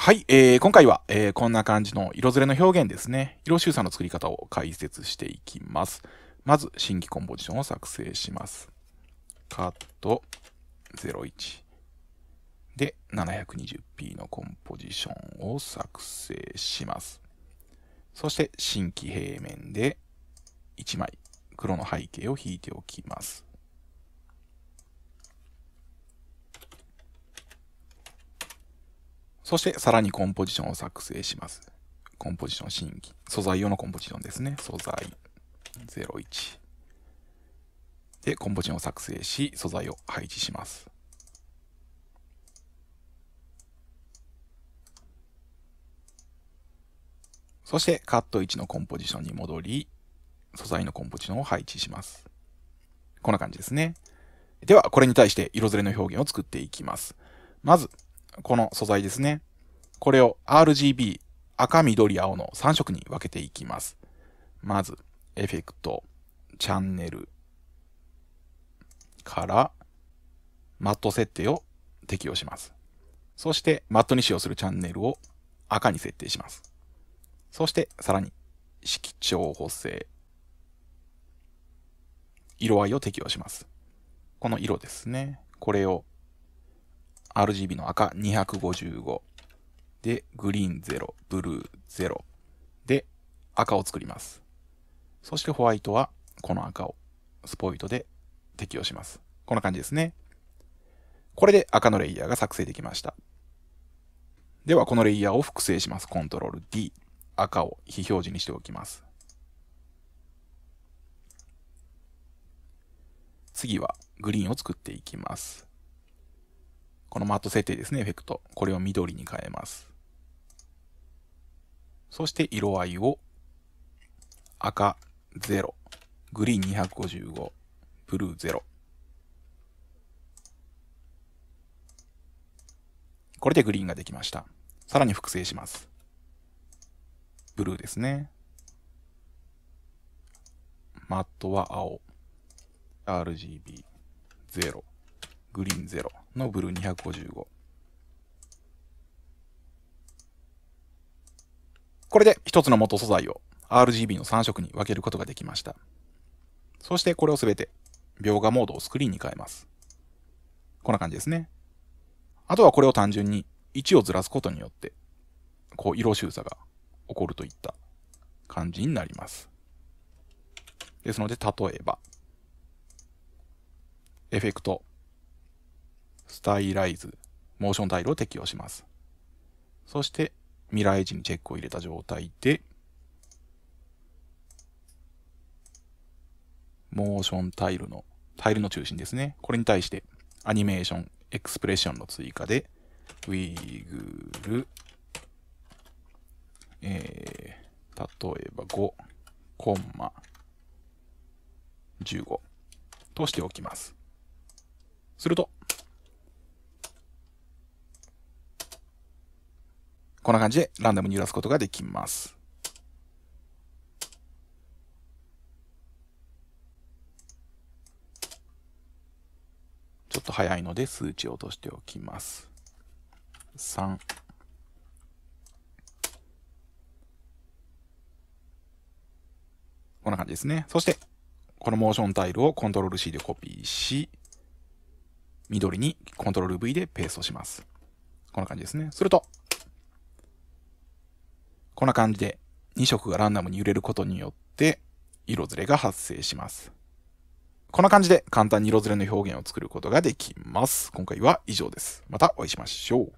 はい、えー、今回は、えー、こんな感じの色ずれの表現ですね。色収散の作り方を解説していきます。まず、新規コンポジションを作成します。カット01。で、720p のコンポジションを作成します。そして、新規平面で1枚黒の背景を引いておきます。そしてさらにコンポジションを作成します。コンポジション新規。素材用のコンポジションですね。素材01。で、コンポジションを作成し、素材を配置します。そして、カット1のコンポジションに戻り、素材のコンポジションを配置します。こんな感じですね。では、これに対して色ずれの表現を作っていきます。まず、この素材ですね。これを RGB、赤、緑、青の3色に分けていきます。まず、エフェクト、チャンネルから、マット設定を適用します。そして、マットに使用するチャンネルを赤に設定します。そして、さらに、色調補正、色合いを適用します。この色ですね。これを RGB の赤255。で、グリーン0、ブルー0。で、赤を作ります。そしてホワイトはこの赤をスポイトで適用します。こんな感じですね。これで赤のレイヤーが作成できました。では、このレイヤーを複製します。コントロール D。赤を非表示にしておきます。次はグリーンを作っていきます。このマット設定ですね、エフェクト。これを緑に変えます。そして色合いを赤0、グリーン255、ブルー0。これでグリーンができました。さらに複製します。ブルーですね。マットは青。RGB0。グリーンゼロのブルー255。これで一つの元素材を RGB の3色に分けることができました。そしてこれをすべて描画モードをスクリーンに変えます。こんな感じですね。あとはこれを単純に1をずらすことによって、こう色修作が起こるといった感じになります。ですので、例えば、エフェクト、スタイライズ、モーションタイルを適用します。そして、未来時にチェックを入れた状態で、モーションタイルの、タイルの中心ですね。これに対して、アニメーション、エクスプレッションの追加で、ウィーグル、えー、例えば5、コンマ、15としておきます。すると、こんな感じでランダムに揺らすことができます。ちょっと早いので数値を落としておきます。3。こんな感じですね。そして、このモーションタイルをコントロール C でコピーし、緑にコントロール V でペーストします。こんな感じですね。すると、こんな感じで2色がランダムに揺れることによって色ずれが発生します。こんな感じで簡単に色ずれの表現を作ることができます。今回は以上です。またお会いしましょう。